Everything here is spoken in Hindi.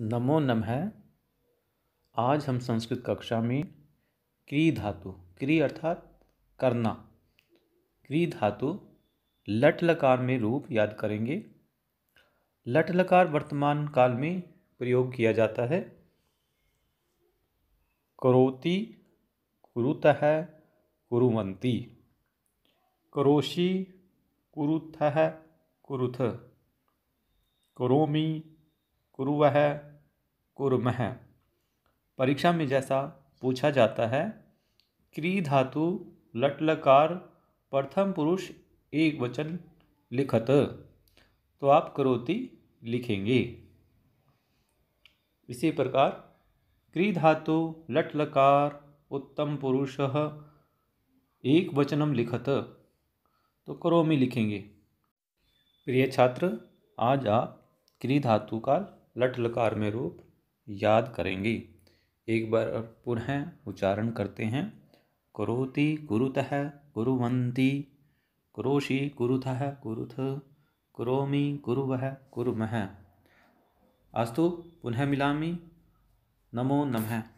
नमो नमः आज हम संस्कृत कक्षा में क्री धातु क्री अर्थात करना क्री धातु लट लकार में रूप याद करेंगे लट लकार वर्तमान काल में प्रयोग किया जाता है करोति है कुरुवंती करोशी कुरुथ कुरुथ करोमी कुरुवह कुरम परीक्षा में जैसा पूछा जाता है क्री धातु लटलकार प्रथम पुरुष एक वचन लिखत तो आप करोति लिखेंगे इसी प्रकार क्री धातु लटलकार उत्तम पुरुष एक वचनम लिखत तो करोमी लिखेंगे प्रिय छात्र आज आप क्री धातु का लट लकार में रूप याद करेंगी एक बार पुनः उच्चारण करते हैं करोति कुरुत कुरुवंती कुरोशि कुरुथ कुरुथ कुरोमि कुरुव कुरुमह अस्तु पुनः मिलामी नमो नमः